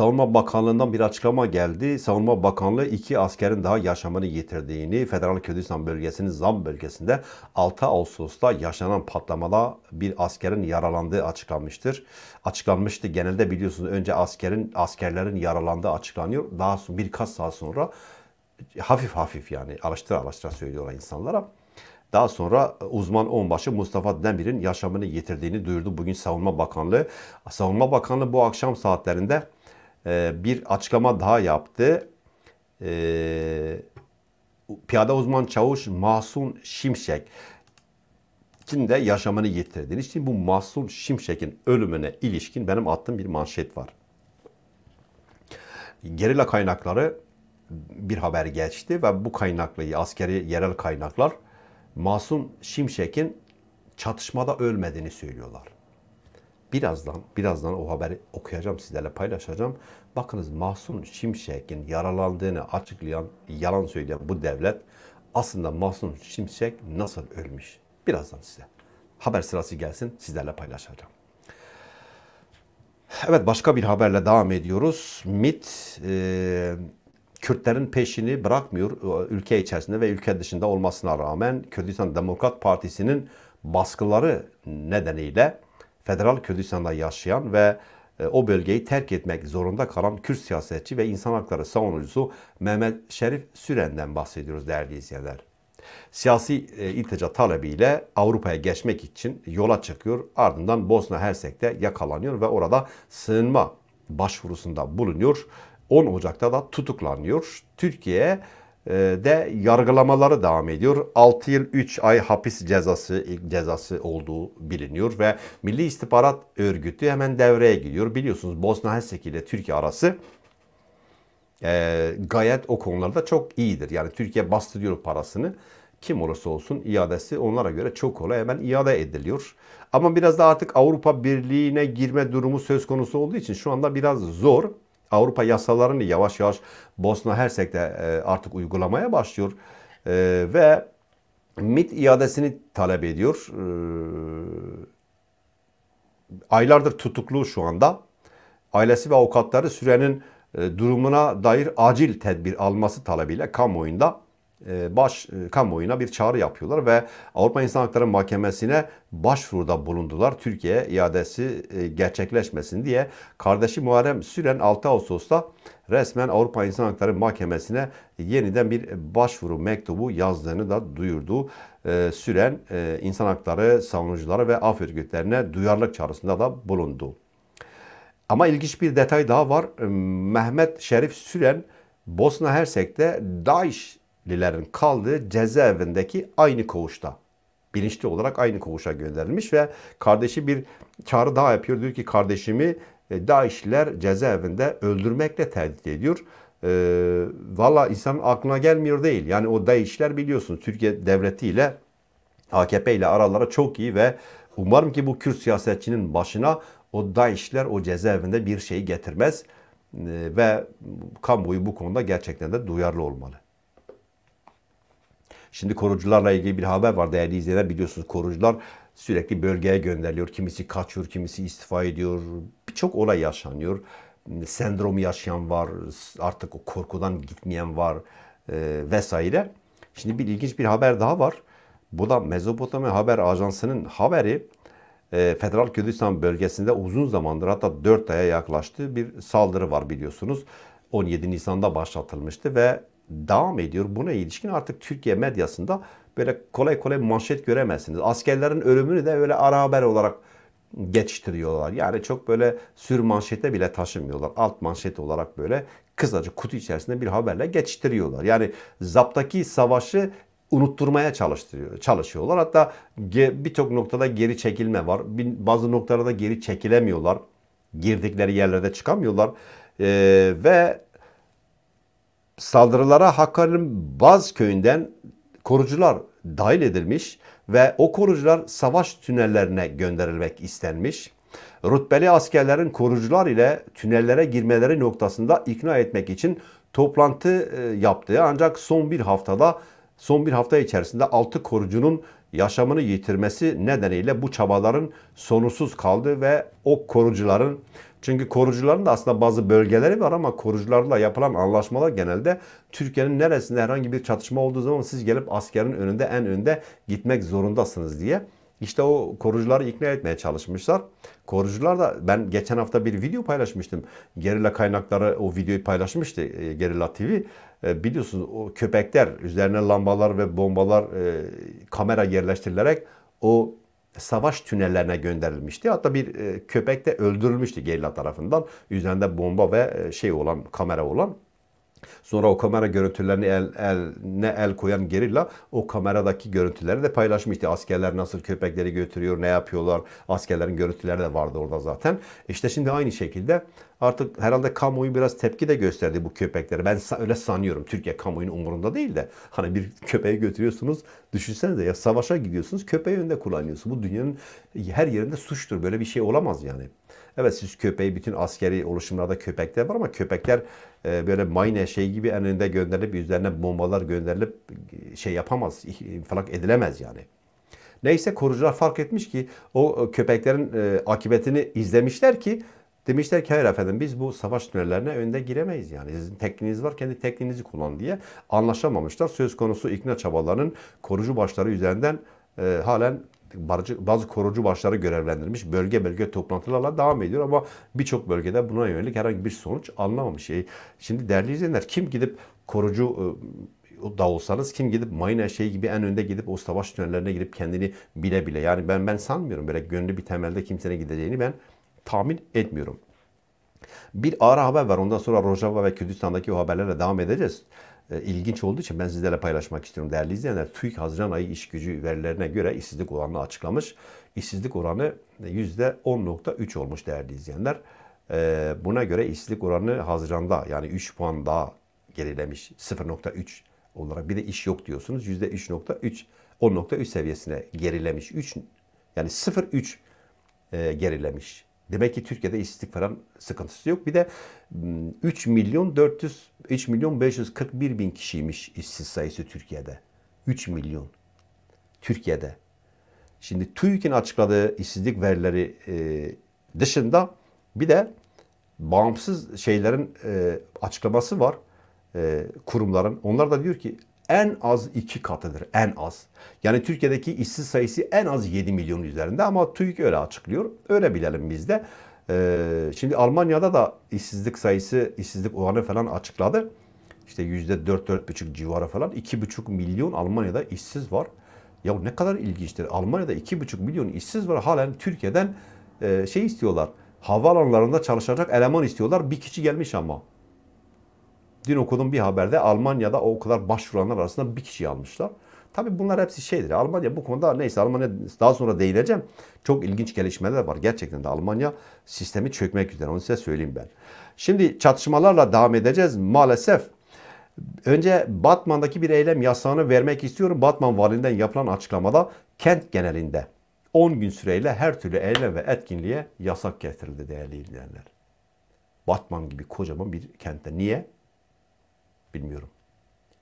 Savunma Bakanlığı'ndan bir açıklama geldi. Savunma Bakanlığı iki askerin daha yaşamını yitirdiğini, Federal Kürdistan bölgesinin Zam bölgesinde 6 Ağustos'ta yaşanan patlamada bir askerin yaralandığı açıklanmıştır. Açıklanmıştı. Genelde biliyorsunuz önce askerin askerlerin yaralandığı açıklanıyor. Daha sonra birkaç saat sonra hafif hafif yani araştıra araştıra söylüyorlar insanlara. Daha sonra uzman onbaşı Mustafa Demir'in yaşamını yitirdiğini duyurdu bugün Savunma Bakanlığı. Savunma Bakanlığı bu akşam saatlerinde ee, bir açıklama daha yaptı. Ee, piyade uzman çavuş Masum Şimşek Çin'de yaşamını yitirdiğini. Şimdi bu Masum Şimşek'in ölümüne ilişkin benim attığım bir manşet var. Gerilla kaynakları bir haber geçti ve bu kaynaklı askeri yerel kaynaklar Masum Şimşek'in çatışmada ölmediğini söylüyorlar. Birazdan, birazdan o haberi okuyacağım, sizlerle paylaşacağım. Bakınız Mahsun Şimşek'in yaralandığını açıklayan, yalan söyleyen bu devlet aslında Mahsun Şimşek nasıl ölmüş? Birazdan size. Haber sırası gelsin, sizlerle paylaşacağım. Evet başka bir haberle devam ediyoruz. MIT e, Kürtlerin peşini bırakmıyor e, ülke içerisinde ve ülke dışında olmasına rağmen Kürdistan Demokrat Partisi'nin baskıları nedeniyle Federal Kürdistan'da yaşayan ve e, o bölgeyi terk etmek zorunda kalan Kürt siyasetçi ve insan hakları savunucusu Mehmet Şerif Süren'den bahsediyoruz değerli izleyenler. Siyasi e, iltica talebiyle Avrupa'ya geçmek için yola çıkıyor. Ardından Bosna Hersek'te yakalanıyor ve orada sığınma başvurusunda bulunuyor. 10 Ocak'ta da tutuklanıyor. Türkiye'ye ee, de yargılamaları devam ediyor. 6 yıl 3 ay hapis cezası cezası olduğu biliniyor ve Milli İstihbarat Örgütü hemen devreye giriyor. Biliyorsunuz Bosna Hersek ile Türkiye arası e, gayet o konularda çok iyidir. Yani Türkiye bastırıyor parasını. Kim olursa olsun iadesi onlara göre çok kolay hemen iade ediliyor. Ama biraz da artık Avrupa Birliği'ne girme durumu söz konusu olduğu için şu anda biraz zor. Avrupa yasalarını yavaş yavaş Bosna Hersek'te e, artık uygulamaya başlıyor. E, ve MIT iadesini talep ediyor. E, aylardır tutuklu şu anda. Ailesi ve avukatları sürenin durumuna dair acil tedbir alması talebiyle kamuoyunda e, baş e, kamuoyuna bir çağrı yapıyorlar ve Avrupa İnsan Hakları Mahkemesi'ne başvuruda bulundular. Türkiye iadesi e, gerçekleşmesin diye. Kardeşi Muharrem Süren 6 Ağustos'ta resmen Avrupa İnsan Hakları Mahkemesi'ne yeniden bir başvuru mektubu yazdığını da duyurdu. Süren insan hakları savunucuları ve af örgütlerine duyarlılık çağrısında da bulundu. Ama ilginç bir detay daha var. Mehmet Şerif Süren Bosna Hersek'te DAEŞ Lilerin kaldığı cezaevindeki aynı koğuşta. Bilinçli olarak aynı koğuşa gönderilmiş ve kardeşi bir çağrı daha yapıyor. Diyor ki kardeşimi e, DAEŞ'liler cezaevinde öldürmekle tehdit ediyor. E, Valla insanın aklına gelmiyor değil. Yani o DAEŞ'ler biliyorsunuz Türkiye devletiyle AKP ile araları çok iyi ve umarım ki bu Kürt siyasetçinin başına o DAEŞ'ler o cezaevinde bir şey getirmez e, ve kamuoyu bu konuda gerçekten de duyarlı olmalı. Şimdi korucularla ilgili bir haber var değerli izleyenler biliyorsunuz korucular sürekli bölgeye gönderiliyor. Kimisi kaçıyor, kimisi istifa ediyor. Birçok olay yaşanıyor. Sendromu yaşayan var, artık o korkudan gitmeyen var e, vesaire. Şimdi bir ilginç bir haber daha var. Bu da Mezopotamya Haber Ajansı'nın haberi. E, Federal Kürdistan bölgesinde uzun zamandır hatta 4 aya yaklaştığı bir saldırı var biliyorsunuz. 17 Nisan'da başlatılmıştı ve devam ediyor. Buna ilişkin artık Türkiye medyasında böyle kolay kolay manşet göremezsiniz. Askerlerin ölümünü de öyle ara haber olarak geçiştiriyorlar. Yani çok böyle sür manşete bile taşımıyorlar. Alt manşet olarak böyle kısaca kutu içerisinde bir haberle geçiştiriyorlar. Yani zaptaki savaşı unutturmaya çalıştırıyor, çalışıyorlar. Hatta birçok noktada geri çekilme var. Bazı noktalarda geri çekilemiyorlar. Girdikleri yerlerde çıkamıyorlar. Ee, ve saldırılara Hakkari'nin Baz köyünden korucular dahil edilmiş ve o korucular savaş tünellerine gönderilmek istenmiş. Rütbeli askerlerin korucular ile tünellere girmeleri noktasında ikna etmek için toplantı e, yaptığı ancak son bir haftada son bir hafta içerisinde 6 korucunun yaşamını yitirmesi nedeniyle bu çabaların sonuçsuz kaldı ve o korucuların çünkü korucuların da aslında bazı bölgeleri var ama korucularla yapılan anlaşmalar genelde Türkiye'nin neresinde herhangi bir çatışma olduğu zaman siz gelip askerin önünde en önde gitmek zorundasınız diye. İşte o korucuları ikna etmeye çalışmışlar. Korucular da ben geçen hafta bir video paylaşmıştım. Gerilla kaynakları o videoyu paylaşmıştı e, Gerilla TV. E, biliyorsunuz o köpekler üzerine lambalar ve bombalar e, kamera yerleştirilerek o savaş tünellerine gönderilmişti. Hatta bir e, köpek de öldürülmüştü gerilla tarafından. Üzerinde bomba ve e, şey olan, kamera olan Sonra o kamera görüntülerini el, el, ne el koyan gerilla o kameradaki görüntüleri de paylaşmıştı. Askerler nasıl köpekleri götürüyor, ne yapıyorlar. Askerlerin görüntüleri de vardı orada zaten. İşte şimdi aynı şekilde artık herhalde kamuoyu biraz tepki de gösterdi bu köpekleri Ben öyle sanıyorum. Türkiye kamuoyunun umurunda değil de. Hani bir köpeği götürüyorsunuz. Düşünsenize ya savaşa gidiyorsunuz. Köpeği önünde kullanıyorsunuz. Bu dünyanın her yerinde suçtur. Böyle bir şey olamaz yani. Evet siz köpeği bütün askeri oluşumlarda köpekler var ama köpekler e, böyle mayne şey gibi eninde gönderilip üzerine bombalar gönderilip e, şey yapamaz, infilak edilemez yani. Neyse korucular fark etmiş ki o e, köpeklerin e, akıbetini izlemişler ki demişler ki hayır efendim biz bu savaş tünellerine önde giremeyiz yani. Sizin tekniğiniz var kendi tekniğinizi kullan diye anlaşamamışlar. Söz konusu ikna çabalarının korucu başları üzerinden halen bazı, korucu başları görevlendirmiş. Bölge bölge toplantılarla devam ediyor ama birçok bölgede buna yönelik herhangi bir sonuç alınamamış. E, şimdi değerli izleyenler kim gidip korucu e, da olsanız kim gidip mayın şey gibi en önde gidip o savaş tünellerine girip kendini bile bile yani ben ben sanmıyorum böyle gönlü bir temelde kimsenin gideceğini ben tahmin etmiyorum. Bir ara haber var ondan sonra Rojava ve Kürdistan'daki o haberlerle devam edeceğiz. E, ilginç olduğu için ben sizlerle paylaşmak istiyorum değerli izleyenler. TÜİK Haziran ayı iş gücü verilerine göre işsizlik oranını açıklamış. İşsizlik oranı %10.3 olmuş değerli izleyenler. E, buna göre işsizlik oranı Haziran'da yani 3 puan daha gerilemiş 0.3 olarak. Bir de iş yok diyorsunuz %3.3 10.3 seviyesine gerilemiş. 3 yani 0.3 e, gerilemiş. Demek ki Türkiye'de işsizlik falan sıkıntısı yok. Bir de 3 hmm, milyon 400 3 milyon 541 bin kişiymiş işsiz sayısı Türkiye'de. 3 milyon. Türkiye'de. Şimdi TÜİK'in açıkladığı işsizlik verileri e, dışında bir de bağımsız şeylerin e, açıklaması var. E, kurumların. Onlar da diyor ki en az iki katıdır. En az. Yani Türkiye'deki işsiz sayısı en az 7 milyon üzerinde ama TÜİK öyle açıklıyor. Öyle bilelim biz de. Ee, şimdi Almanya'da da işsizlik sayısı, işsizlik oranı falan açıkladı. İşte %4-4,5 civarı falan. 2,5 milyon Almanya'da işsiz var. Ya ne kadar ilginçtir. Almanya'da 2,5 milyon işsiz var. Halen Türkiye'den e, şey istiyorlar. Havaalanlarında çalışacak eleman istiyorlar. Bir kişi gelmiş ama. Dün okuduğum bir haberde Almanya'da o kadar başvuranlar arasında bir kişi almışlar. Tabi bunlar hepsi şeydir. Almanya bu konuda neyse Almanya daha sonra değineceğim. Çok ilginç gelişmeler var. Gerçekten de Almanya sistemi çökmek üzere. Onu size söyleyeyim ben. Şimdi çatışmalarla devam edeceğiz. Maalesef önce Batman'daki bir eylem yasağını vermek istiyorum. Batman valinden yapılan açıklamada kent genelinde 10 gün süreyle her türlü eylem ve etkinliğe yasak getirildi değerli izleyenler. Batman gibi kocaman bir kentte. Niye? bilmiyorum.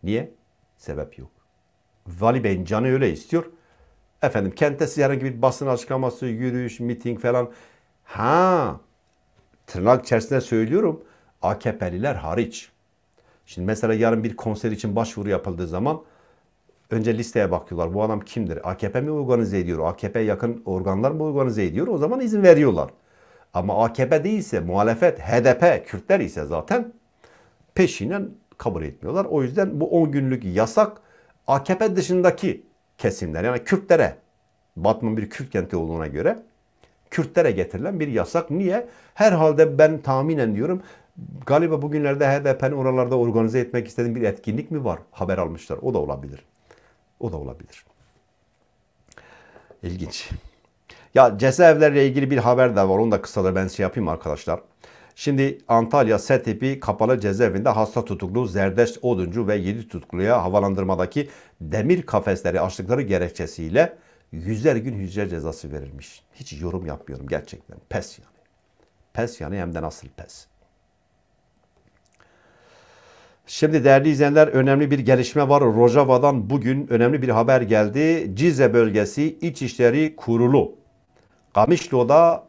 Niye? Sebep yok. Vali Bey'in canı öyle istiyor. Efendim kentte herhangi bir basın açıklaması, yürüyüş, miting falan. Ha, tırnak içerisinde söylüyorum. AKP'liler hariç. Şimdi mesela yarın bir konser için başvuru yapıldığı zaman önce listeye bakıyorlar. Bu adam kimdir? AKP mi organize ediyor? AKP yakın organlar mı organize ediyor? O zaman izin veriyorlar. Ama AKP değilse, muhalefet, HDP, Kürtler ise zaten peşinen kabul etmiyorlar. O yüzden bu 10 günlük yasak AKP dışındaki kesimler yani Kürtlere Batman bir Kürt kenti olduğuna göre Kürtlere getirilen bir yasak. Niye? Herhalde ben tahminen diyorum galiba bugünlerde HDP'nin oralarda organize etmek istediğim bir etkinlik mi var? Haber almışlar. O da olabilir. O da olabilir. İlginç. Ya cezaevlerle ilgili bir haber de var. Onu da kısaca ben şey yapayım arkadaşlar. Şimdi Antalya Setipi kapalı cezaevinde hasta tutuklu Zerdeş Oduncu ve 7 tutukluya havalandırmadaki demir kafesleri açtıkları gerekçesiyle yüzer gün hücre cezası verilmiş. Hiç yorum yapmıyorum gerçekten. Pes yani. Pes yani hem de nasıl pes. Şimdi değerli izleyenler önemli bir gelişme var. Rojava'dan bugün önemli bir haber geldi. Cize bölgesi İçişleri Kurulu Kamışlı'da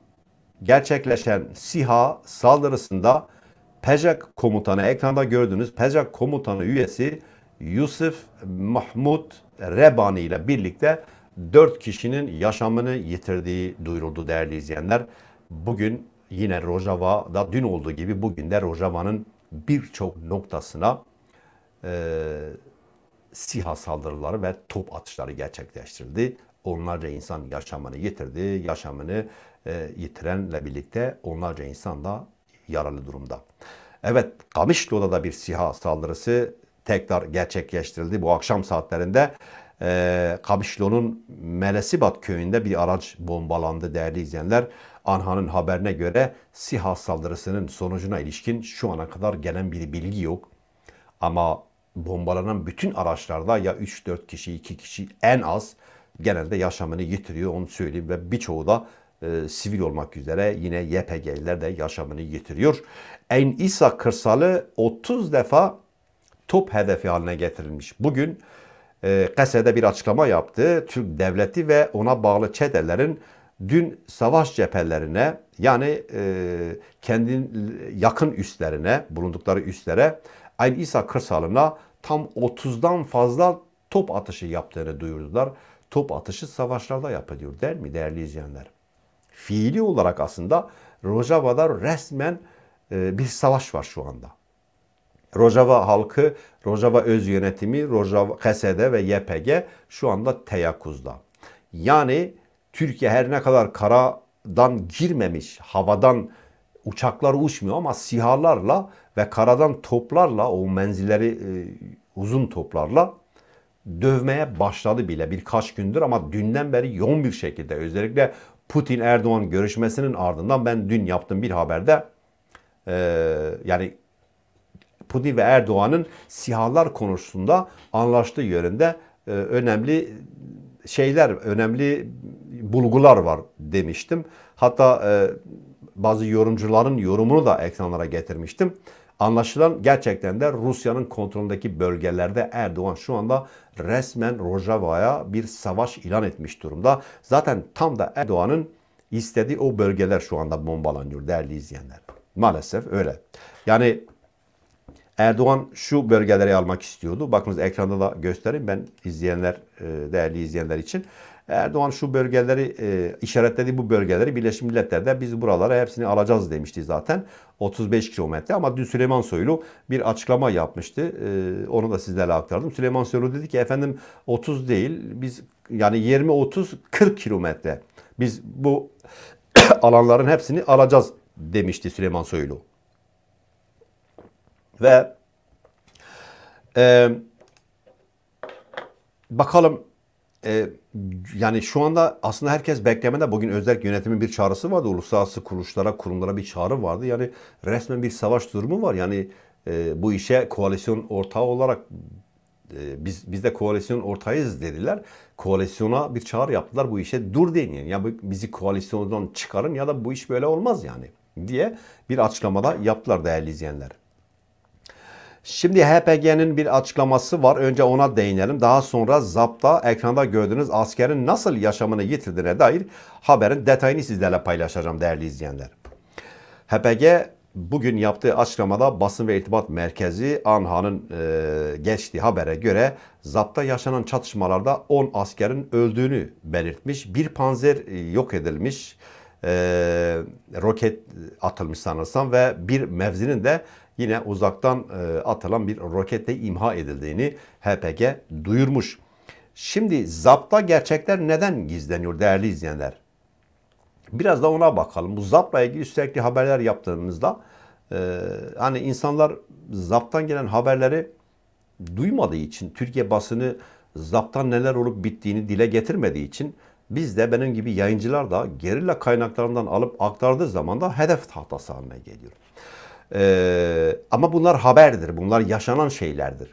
gerçekleşen SİHA saldırısında PEJAK komutanı, ekranda gördüğünüz PEJAK komutanı üyesi Yusuf Mahmut Rebani ile birlikte 4 kişinin yaşamını yitirdiği duyuruldu değerli izleyenler. Bugün yine Rojava'da dün olduğu gibi bugün de Rojava'nın birçok noktasına e, SİHA saldırıları ve top atışları gerçekleştirildi. Onlarca insan yaşamını yitirdi, yaşamını e, yitirenle birlikte onlarca insan da yaralı durumda. Evet, Kamışlı'da da bir siha saldırısı tekrar gerçekleştirildi bu akşam saatlerinde. E, Kamışlı'nın Melesibat köyünde bir araç bombalandı değerli izleyenler. Anhan'ın haberine göre siha saldırısının sonucuna ilişkin şu ana kadar gelen bir bilgi yok. Ama bombalanan bütün araçlarda ya 3-4 kişi, 2 kişi en az genelde yaşamını yitiriyor onu söyleyeyim ve birçoğu da e, sivil olmak üzere yine YPG'liler de yaşamını yitiriyor. En İsa kırsalı 30 defa top hedefi haline getirilmiş. Bugün e, Kase'de bir açıklama yaptı. Türk devleti ve ona bağlı çetelerin dün savaş cephelerine yani e, kendi yakın üstlerine bulundukları üstlere Ayn İsa kırsalına tam 30'dan fazla top atışı yaptığını duyurdular. Top atışı savaşlarda yapılıyor der mi değerli izleyenler? fiili olarak aslında Rojava'da resmen e, bir savaş var şu anda. Rojava halkı, Rojava öz yönetimi, Rojava KSD ve YPG şu anda teyakkuzda. Yani Türkiye her ne kadar karadan girmemiş, havadan uçaklar uçmuyor ama sihalarla ve karadan toplarla o menzilleri e, uzun toplarla dövmeye başladı bile birkaç gündür ama dünden beri yoğun bir şekilde özellikle Putin-Erdoğan görüşmesinin ardından ben dün yaptığım bir haberde e, yani Putin ve Erdoğan'ın siyahlar konusunda anlaştığı yönünde e, önemli şeyler, önemli bulgular var demiştim. Hatta e, bazı yorumcuların yorumunu da ekranlara getirmiştim. Anlaşılan gerçekten de Rusya'nın kontrolündeki bölgelerde Erdoğan şu anda resmen Rojava'ya bir savaş ilan etmiş durumda. Zaten tam da Erdoğan'ın istediği o bölgeler şu anda bombalanıyor değerli izleyenler. Maalesef öyle. Yani Erdoğan şu bölgeleri almak istiyordu. Bakınız ekranda da göstereyim ben izleyenler, e, değerli izleyenler için. Erdoğan şu bölgeleri e, işaretlediği bu bölgeleri Birleşmiş Milletler'de biz buralara hepsini alacağız demişti zaten. 35 kilometre ama dün Süleyman Soylu bir açıklama yapmıştı. E, onu da sizlerle aktardım. Süleyman Soylu dedi ki efendim 30 değil biz yani 20 30 40 kilometre biz bu alanların hepsini alacağız demişti Süleyman Soylu. Ve e, bakalım e, yani şu anda aslında herkes beklemede bugün özellikle yönetimin bir çağrısı vardı. Uluslararası kuruluşlara, kurumlara bir çağrı vardı. Yani resmen bir savaş durumu var. Yani e, bu işe koalisyon ortağı olarak e, biz biz de koalisyon ortağıyız dediler. Koalisyona bir çağrı yaptılar bu işe dur deyin. Yani. Ya bizi koalisyondan çıkarın ya da bu iş böyle olmaz yani diye bir açıklamada yaptılar değerli izleyenler. Şimdi HPG'nin bir açıklaması var. Önce ona değinelim. Daha sonra zapta ekranda gördüğünüz askerin nasıl yaşamını yitirdiğine dair haberin detayını sizlerle paylaşacağım değerli izleyenler. HPG bugün yaptığı açıklamada basın ve irtibat merkezi ANHA'nın e, geçtiği habere göre zapta yaşanan çatışmalarda 10 askerin öldüğünü belirtmiş. Bir panzer e, yok edilmiş, e, roket atılmış sanırsam ve bir mevzinin de yine uzaktan e, atılan bir roketle imha edildiğini HPG duyurmuş. Şimdi zapta gerçekler neden gizleniyor değerli izleyenler? Biraz da ona bakalım. Bu zapla ilgili sürekli haberler yaptığımızda e, hani insanlar zaptan gelen haberleri duymadığı için Türkiye basını zaptan neler olup bittiğini dile getirmediği için biz de benim gibi yayıncılar da gerilla kaynaklarından alıp aktardığı zaman da hedef tahtası haline geliyor. Ee, ama bunlar haberdir. Bunlar yaşanan şeylerdir.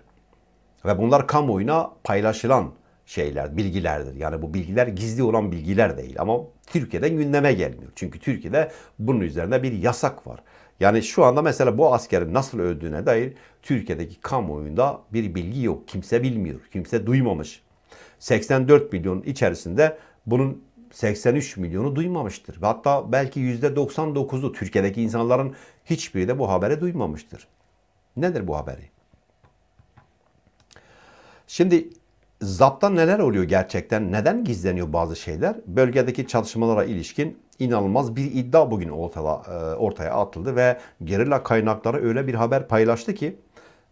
Ve bunlar kamuoyuna paylaşılan şeyler, bilgilerdir. Yani bu bilgiler gizli olan bilgiler değil ama Türkiye'den gündeme gelmiyor. Çünkü Türkiye'de bunun üzerinde bir yasak var. Yani şu anda mesela bu askerin nasıl öldüğüne dair Türkiye'deki kamuoyunda bir bilgi yok. Kimse bilmiyor. Kimse duymamış. 84 milyon içerisinde bunun 83 milyonu duymamıştır. Ve hatta belki %99'u Türkiye'deki insanların hiçbiri de bu haberi duymamıştır. Nedir bu haberi? Şimdi zapta neler oluyor gerçekten? Neden gizleniyor bazı şeyler? Bölgedeki çalışmalara ilişkin inanılmaz bir iddia bugün ortala, e, ortaya atıldı ve gerilla kaynakları öyle bir haber paylaştı ki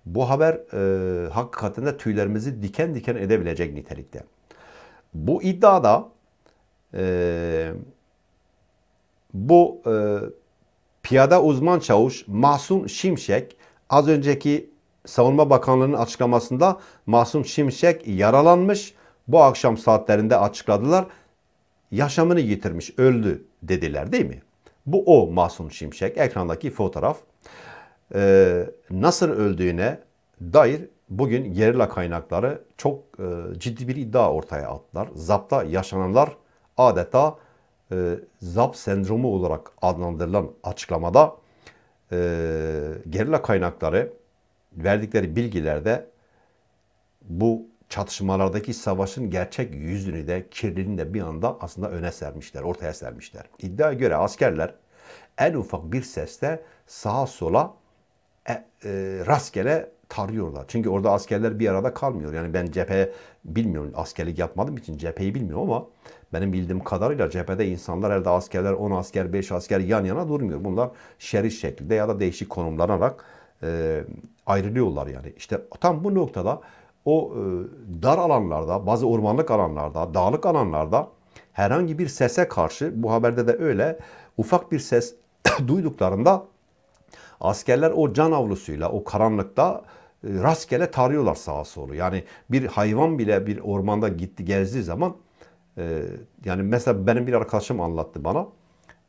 bu haber e, hakikaten de tüylerimizi diken diken edebilecek nitelikte. Bu iddiada e, bu e, piyada uzman çavuş Masum Şimşek az önceki Savunma Bakanlığı'nın açıklamasında Masum Şimşek yaralanmış. Bu akşam saatlerinde açıkladılar. Yaşamını yitirmiş, öldü dediler değil mi? Bu o Masum Şimşek. Ekrandaki fotoğraf. Ee, nasıl öldüğüne dair bugün yerla kaynakları çok e, ciddi bir iddia ortaya attılar. Zapta yaşananlar adeta e, ZAP sendromu olarak adlandırılan açıklamada e, gerilla kaynakları verdikleri bilgilerde bu çatışmalardaki savaşın gerçek yüzünü de kirliliğini de bir anda aslında öne sermişler, ortaya sermişler. İddiaya göre askerler en ufak bir sesle sağa sola e, e, rastgele tarıyorlar. Çünkü orada askerler bir arada kalmıyor. Yani ben cephe bilmiyorum. Askerlik yapmadığım için cepheyi bilmiyorum ama benim bildiğim kadarıyla cephede insanlar herhalde askerler 10 asker 5 asker yan yana durmuyor. Bunlar şerit şeklinde ya da değişik konumlanarak e, ayrılıyorlar yani. İşte tam bu noktada o e, dar alanlarda, bazı ormanlık alanlarda, dağlık alanlarda herhangi bir sese karşı bu haberde de öyle ufak bir ses duyduklarında askerler o can avlusuyla o karanlıkta e, rastgele tarıyorlar sağa solu. Yani bir hayvan bile bir ormanda gitti gezdiği zaman e, yani mesela benim bir arkadaşım anlattı bana.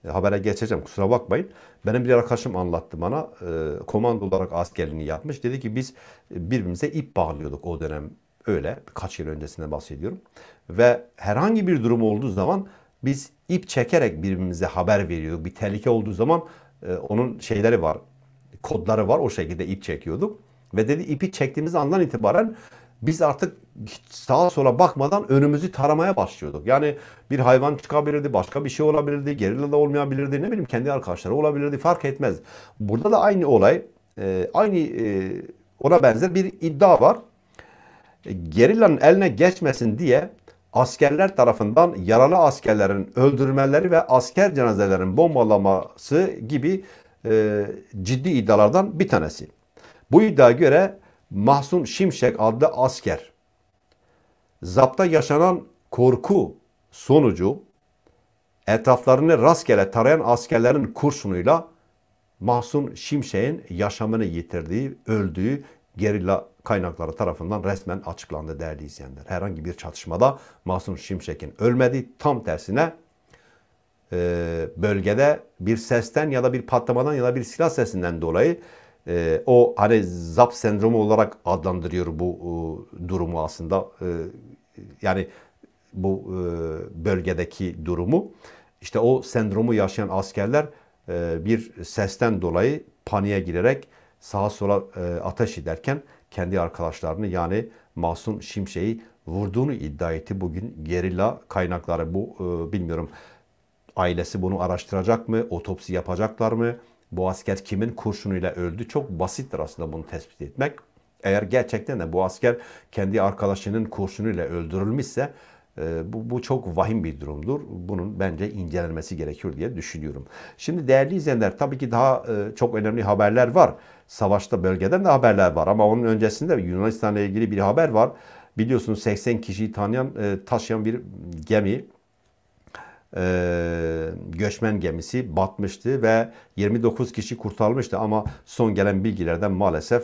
E, habere geçeceğim kusura bakmayın. Benim bir arkadaşım anlattı bana. E, komando olarak askerliğini yapmış. Dedi ki biz birbirimize ip bağlıyorduk o dönem. Öyle kaç yıl öncesinde bahsediyorum. Ve herhangi bir durum olduğu zaman biz ip çekerek birbirimize haber veriyorduk. Bir tehlike olduğu zaman onun şeyleri var. Kodları var. O şekilde ip çekiyorduk. Ve dedi ipi çektiğimiz andan itibaren biz artık sağa sola bakmadan önümüzü taramaya başlıyorduk. Yani bir hayvan çıkabilirdi, başka bir şey olabilirdi, gerilla da olmayabilirdi, ne bileyim kendi arkadaşları olabilirdi fark etmez. Burada da aynı olay, e, aynı e, ona benzer bir iddia var. E, gerillanın eline geçmesin diye askerler tarafından yaralı askerlerin öldürmeleri ve asker cenazelerin bombalaması gibi ciddi iddialardan bir tanesi. Bu iddiaya göre Mahsun Şimşek adlı asker zapta yaşanan korku sonucu etraflarını rastgele tarayan askerlerin kurşunuyla Mahsun Şimşek'in yaşamını yitirdiği, öldüğü gerilla kaynakları tarafından resmen açıklandı değerli izleyenler. Herhangi bir çatışmada Mahsun Şimşek'in ölmediği Tam tersine e, bölgede bir sesten ya da bir patlamadan ya da bir silah sesinden dolayı e, o hani zap sendromu olarak adlandırıyor bu e, durumu aslında. E, yani bu e, bölgedeki durumu. işte o sendromu yaşayan askerler e, bir sesten dolayı paniğe girerek sağa sola e, ateş ederken kendi arkadaşlarını yani Masum Şimşek'i vurduğunu iddia etti. Bugün gerilla kaynakları bu e, bilmiyorum ailesi bunu araştıracak mı? Otopsi yapacaklar mı? Bu asker kimin kurşunuyla öldü? Çok basittir aslında bunu tespit etmek. Eğer gerçekten de bu asker kendi arkadaşının kurşunuyla öldürülmüşse e, bu, bu çok vahim bir durumdur. Bunun bence incelenmesi gerekiyor diye düşünüyorum. Şimdi değerli izleyenler tabii ki daha e, çok önemli haberler var. Savaşta bölgeden de haberler var ama onun öncesinde Yunanistan'la ilgili bir haber var. Biliyorsunuz 80 kişiyi tanıyan, e, taşıyan bir gemi e, göçmen gemisi batmıştı ve 29 kişi kurtarmıştı ama son gelen bilgilerden maalesef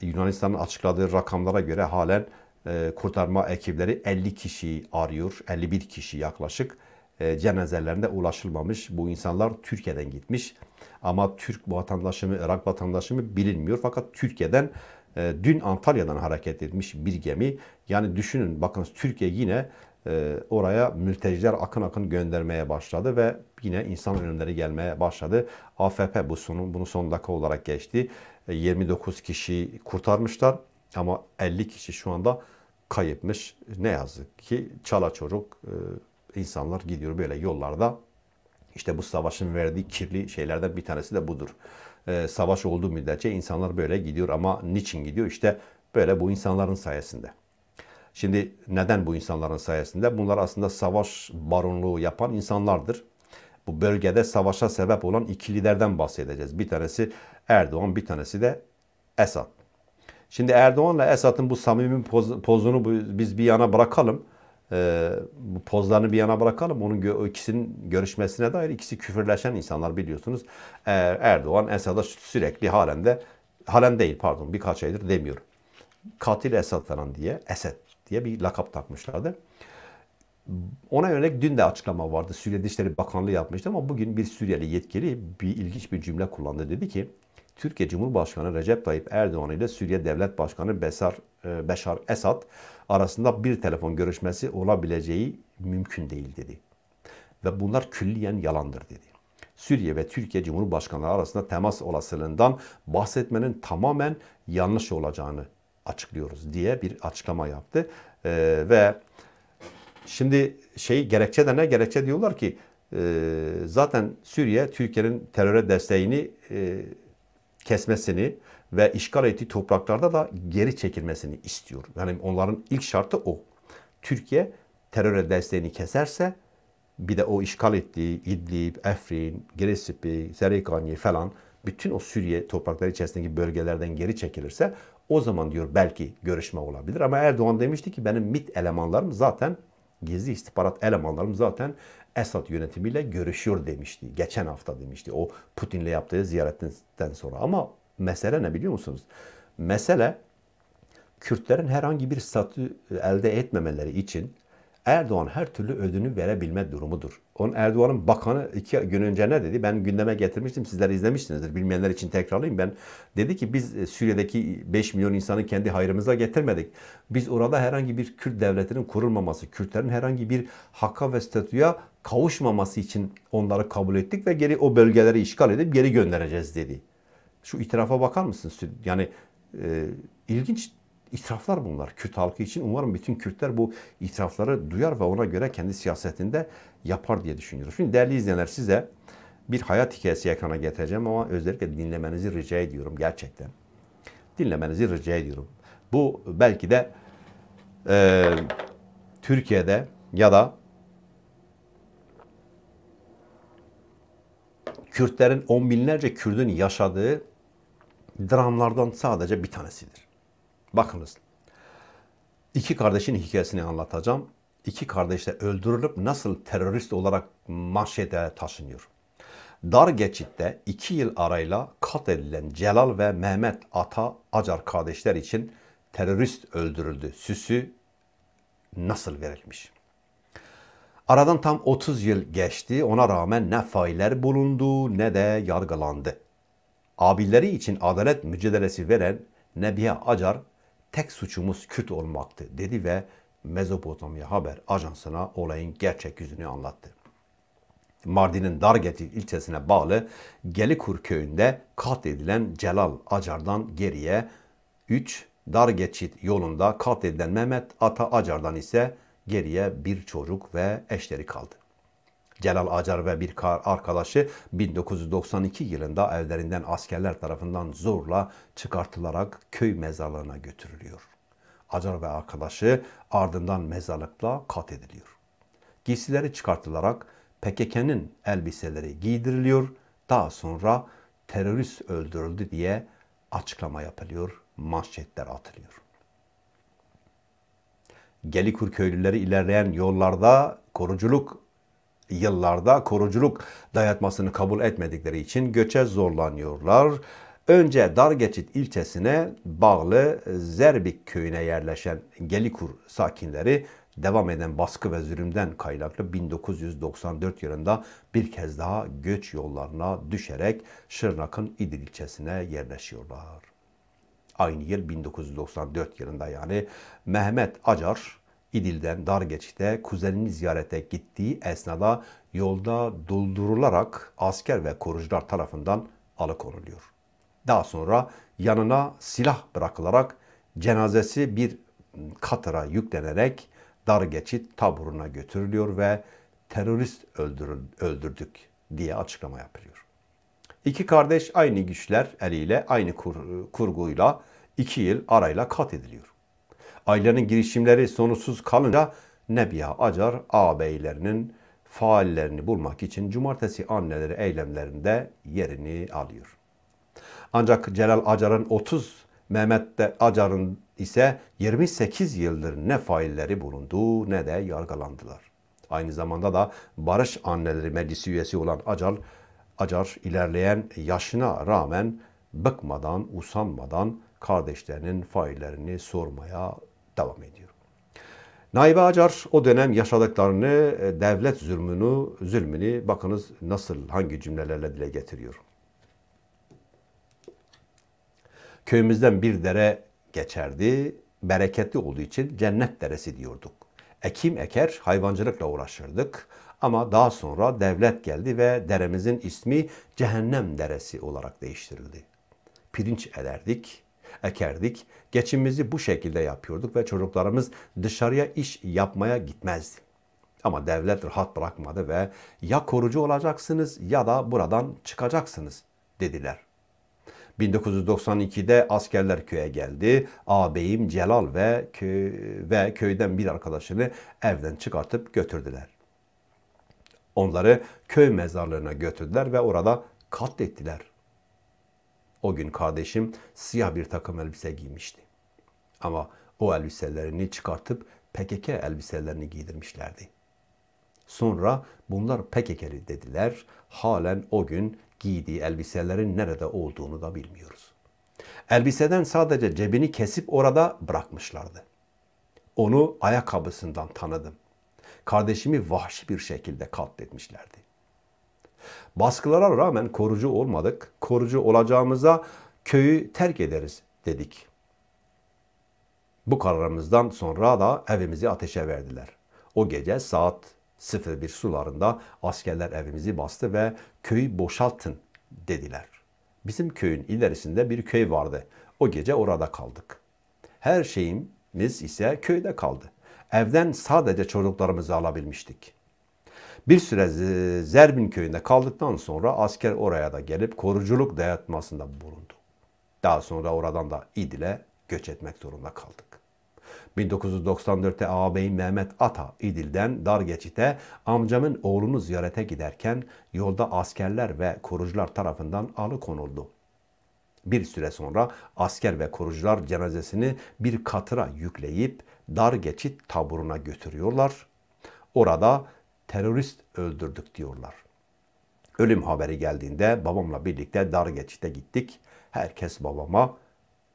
Yunanistan'ın açıkladığı rakamlara göre halen e, kurtarma ekipleri 50 kişi arıyor. 51 kişi yaklaşık e, cenazelerine ulaşılmamış. Bu insanlar Türkiye'den gitmiş. Ama Türk vatandaşı mı, Irak vatandaşı mı bilinmiyor. Fakat Türkiye'den e, dün Antalya'dan hareket etmiş bir gemi. Yani düşünün bakın Türkiye yine e, oraya mülteciler akın akın göndermeye başladı ve yine insan ölümleri gelmeye başladı. AFP bu sonu, bunu son dakika olarak geçti. 29 e, kişi kurtarmışlar ama 50 kişi şu anda kayıpmış. Ne yazık ki çala çocuk e, insanlar gidiyor böyle yollarda. İşte bu savaşın verdiği kirli şeylerden bir tanesi de budur. Savaş olduğu müddetçe insanlar böyle gidiyor ama niçin gidiyor? İşte böyle bu insanların sayesinde. Şimdi neden bu insanların sayesinde? Bunlar aslında savaş baronluğu yapan insanlardır. Bu bölgede savaşa sebep olan iki liderden bahsedeceğiz. Bir tanesi Erdoğan, bir tanesi de Esad. Şimdi Erdoğan'la Esad'ın bu samimi poz, pozunu biz bir yana bırakalım. Ee, bu pozlarını bir yana bırakalım. Onun gö ikisinin görüşmesine dair ikisi küfürleşen insanlar biliyorsunuz. Ee, Erdoğan Esad'a sürekli halen de halen değil pardon birkaç aydır demiyorum. Katil Esad falan diye Esed diye bir lakap takmışlardı. Ona yönelik dün de açıklama vardı. Suriye Dışişleri Bakanlığı yapmıştı ama bugün bir Suriyeli yetkili bir ilginç bir cümle kullandı. Dedi ki Türkiye Cumhurbaşkanı Recep Tayyip Erdoğan ile Suriye Devlet Başkanı Besar, e, Beşar Esad arasında bir telefon görüşmesi olabileceği mümkün değil dedi. Ve bunlar külliyen yalandır dedi. Suriye ve Türkiye Cumhurbaşkanları arasında temas olasılığından bahsetmenin tamamen yanlış olacağını açıklıyoruz diye bir açıklama yaptı. E, ve şimdi şey gerekçe de ne? Gerekçe diyorlar ki e, zaten Suriye Türkiye'nin teröre desteğini e, kesmesini ve işgal ettiği topraklarda da geri çekilmesini istiyor. Yani onların ilk şartı o. Türkiye teröre desteğini keserse bir de o işgal ettiği İdlib, Efrin, Giresupi, Serikani falan bütün o Suriye toprakları içerisindeki bölgelerden geri çekilirse o zaman diyor belki görüşme olabilir. Ama Erdoğan demişti ki benim MIT elemanlarım zaten gizli istihbarat elemanlarım zaten Esad yönetimiyle görüşüyor demişti. Geçen hafta demişti. O Putin'le yaptığı ziyaretten sonra. Ama mesele ne biliyor musunuz? Mesele Kürtlerin herhangi bir statü elde etmemeleri için Erdoğan her türlü ödünü verebilme durumudur. Onun Erdoğan'ın bakanı iki gün önce ne dedi? Ben gündeme getirmiştim. Sizler izlemişsinizdir. Bilmeyenler için tekrarlayayım. Ben dedi ki biz e, Suriye'deki 5 milyon insanı kendi hayrımıza getirmedik. Biz orada herhangi bir Kürt devletinin kurulmaması, Kürtlerin herhangi bir hakka ve statüye kavuşmaması için onları kabul ettik ve geri o bölgeleri işgal edip geri göndereceğiz dedi. Şu itirafa bakar mısın? Yani e, ilginç İtiraflar bunlar Kürt halkı için. Umarım bütün Kürtler bu itirafları duyar ve ona göre kendi siyasetinde yapar diye düşünüyoruz. Şimdi değerli izleyenler size bir hayat hikayesi ekrana getireceğim ama özellikle dinlemenizi rica ediyorum gerçekten. Dinlemenizi rica ediyorum. Bu belki de e, Türkiye'de ya da Kürtlerin on binlerce Kürt'ün yaşadığı dramlardan sadece bir tanesidir. Bakınız. İki kardeşin hikayesini anlatacağım. İki kardeş de öldürülüp nasıl terörist olarak mahşede taşınıyor. Dar geçitte iki yıl arayla katledilen Celal ve Mehmet Ata Acar kardeşler için terörist öldürüldü. Süsü nasıl verilmiş? Aradan tam 30 yıl geçti. Ona rağmen ne failler bulundu ne de yargılandı. Abileri için adalet mücadelesi veren Nebiha Acar tek suçumuz Kürt olmaktı dedi ve Mezopotamya Haber Ajansı'na olayın gerçek yüzünü anlattı. Mardin'in Dargeti ilçesine bağlı Gelikur köyünde katledilen Celal Acar'dan geriye 3 Dargeçit yolunda katledilen Mehmet Ata Acar'dan ise geriye bir çocuk ve eşleri kaldı. Celal Acar ve bir arkadaşı 1992 yılında evlerinden askerler tarafından zorla çıkartılarak köy mezarlığına götürülüyor. Acar ve arkadaşı ardından mezarlıkla ediliyor. Giysileri çıkartılarak PKK'nın elbiseleri giydiriliyor. Daha sonra terörist öldürüldü diye açıklama yapılıyor, manşetler atılıyor. Gelikur köylüleri ilerleyen yollarda koruculuk yıllarda koruculuk dayatmasını kabul etmedikleri için göçe zorlanıyorlar. Önce Dargeçit ilçesine bağlı Zerbik köyüne yerleşen Gelikur sakinleri devam eden baskı ve zulümden kaynaklı 1994 yılında bir kez daha göç yollarına düşerek Şırnak'ın İdil ilçesine yerleşiyorlar. Aynı yıl 1994 yılında yani Mehmet Acar İdil'den Dargeç'te kuzenini ziyarete gittiği esnada yolda doldurularak asker ve korucular tarafından alıkonuluyor. Daha sonra yanına silah bırakılarak cenazesi bir katara yüklenerek Dargeçit taburuna götürülüyor ve terörist öldürdük diye açıklama yapılıyor. İki kardeş aynı güçler eliyle, aynı kurguyla iki yıl arayla kat ediliyor. Ailenin girişimleri sonuçsuz kalınca Nebiha Acar ağabeylerinin faillerini bulmak için cumartesi anneleri eylemlerinde yerini alıyor. Ancak Celal Acar'ın 30, Mehmet de Acar'ın ise 28 yıldır ne failleri bulundu ne de yargılandılar. Aynı zamanda da Barış Anneleri Meclisi üyesi olan Acar, Acar ilerleyen yaşına rağmen bıkmadan, usanmadan kardeşlerinin faillerini sormaya devam ediyor. Naib Acar o dönem yaşadıklarını, e, devlet zulmünü, zulmünü bakınız nasıl, hangi cümlelerle dile getiriyor. Köyümüzden bir dere geçerdi, bereketli olduğu için cennet deresi diyorduk. Ekim eker, hayvancılıkla uğraşırdık. Ama daha sonra devlet geldi ve deremizin ismi Cehennem Deresi olarak değiştirildi. Pirinç ederdik, ekerdik. Geçimimizi bu şekilde yapıyorduk ve çocuklarımız dışarıya iş yapmaya gitmezdi. Ama devlet rahat bırakmadı ve ya korucu olacaksınız ya da buradan çıkacaksınız dediler. 1992'de askerler köye geldi. Ağabeyim Celal ve, köy, ve köyden bir arkadaşını evden çıkartıp götürdüler. Onları köy mezarlığına götürdüler ve orada katlettiler. O gün kardeşim siyah bir takım elbise giymişti. Ama o elbiselerini çıkartıp PKK elbiselerini giydirmişlerdi. Sonra bunlar PKK'li dediler. Halen o gün giydiği elbiselerin nerede olduğunu da bilmiyoruz. Elbiseden sadece cebini kesip orada bırakmışlardı. Onu ayakkabısından tanıdım. Kardeşimi vahşi bir şekilde katletmişlerdi. Baskılara rağmen korucu olmadık. Korucu olacağımıza köyü terk ederiz dedik. Bu kararımızdan sonra da evimizi ateşe verdiler. O gece saat 01 sularında askerler evimizi bastı ve köyü boşaltın dediler. Bizim köyün ilerisinde bir köy vardı. O gece orada kaldık. Her şeyimiz ise köyde kaldı. Evden sadece çocuklarımızı alabilmiştik. Bir süre Zerbin köyünde kaldıktan sonra asker oraya da gelip koruculuk dayatmasında bulundu. Daha sonra oradan da İdil'e göç etmek zorunda kaldık. 1994'te ağabeyim Mehmet Ata İdil'den dar geçite amcamın oğlunu ziyarete giderken yolda askerler ve korucular tarafından alıkonuldu. Bir süre sonra asker ve korucular cenazesini bir katıra yükleyip dar geçit taburuna götürüyorlar. Orada terörist öldürdük diyorlar. Ölüm haberi geldiğinde babamla birlikte dar geçite gittik. Herkes babama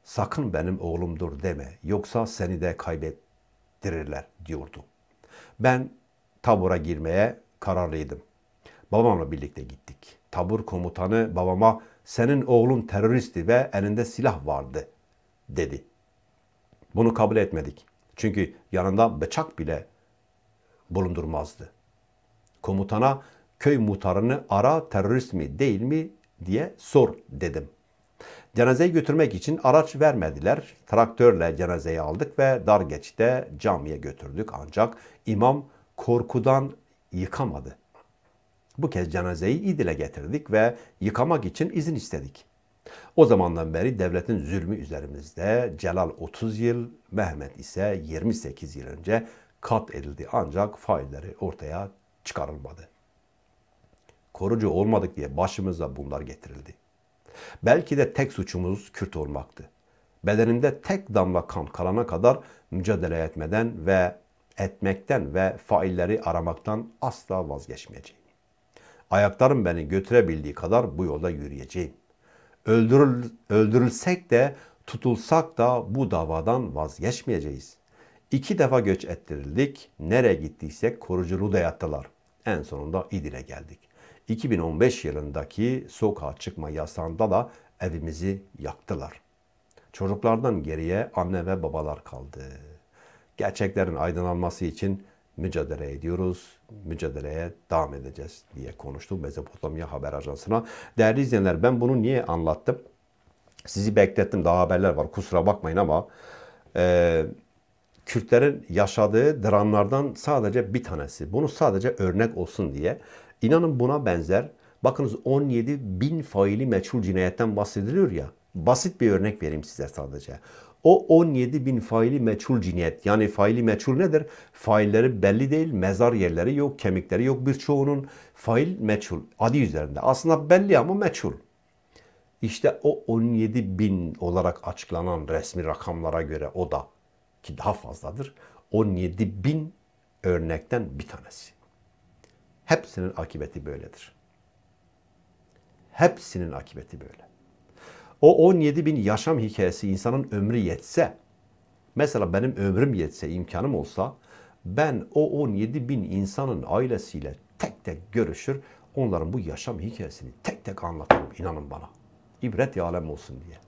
sakın benim oğlumdur deme yoksa seni de kaybettirirler diyordu. Ben tabura girmeye kararlıydım. Babamla birlikte gittik. Tabur komutanı babama senin oğlun teröristti ve elinde silah vardı dedi. Bunu kabul etmedik. Çünkü yanında bıçak bile bulundurmazdı. Komutana köy muhtarını ara terörist mi değil mi diye sor dedim. Cenazeyi götürmek için araç vermediler. Traktörle cenazeyi aldık ve dar geçte camiye götürdük. Ancak imam korkudan yıkamadı. Bu kez cenazeyi İdil'e getirdik ve yıkamak için izin istedik. O zamandan beri devletin zulmü üzerimizde Celal 30 yıl, Mehmet ise 28 yıl önce kat edildi. Ancak failleri ortaya çıkarılmadı. Korucu olmadık diye başımıza bunlar getirildi. Belki de tek suçumuz Kürt olmaktı. Bedenimde tek damla kan kalana kadar mücadele etmeden ve etmekten ve failleri aramaktan asla vazgeçmeyeceğim. Ayaklarım beni götürebildiği kadar bu yolda yürüyeceğim. Öldürül, öldürülsek de tutulsak da bu davadan vazgeçmeyeceğiz. İki defa göç ettirildik. Nereye gittiysek korucu da yaptılar. En sonunda İdil'e geldik. 2015 yılındaki sokağa çıkma yasağında da evimizi yaktılar. Çocuklardan geriye anne ve babalar kaldı. Gerçeklerin aydınlanması için mücadele ediyoruz, mücadeleye devam edeceğiz diye konuştu Mezopotamya Haber Ajansı'na. Değerli izleyenler ben bunu niye anlattım? Sizi beklettim daha haberler var kusura bakmayın ama e, Kürtlerin yaşadığı dramlardan sadece bir tanesi. Bunu sadece örnek olsun diye. İnanın buna benzer. Bakınız 17 bin faili meçhul cinayetten bahsediliyor ya. Basit bir örnek vereyim size sadece. O 17 bin faili meçhul cinayet. Yani faili meçhul nedir? Failleri belli değil, mezar yerleri yok, kemikleri yok. Birçoğunun fail meçhul, adi üzerinde. Aslında belli ama meçhul. İşte o 17 bin olarak açıklanan resmi rakamlara göre o da ki daha fazladır. 17 bin örnekten bir tanesi. Hepsinin akıbeti böyledir. Hepsinin akıbeti böyle. O 17 bin yaşam hikayesi insanın ömrü yetse, mesela benim ömrüm yetse, imkanım olsa, ben o 17 bin insanın ailesiyle tek tek görüşür, onların bu yaşam hikayesini tek tek anlatırım, inanın bana. İbret alem olsun diye.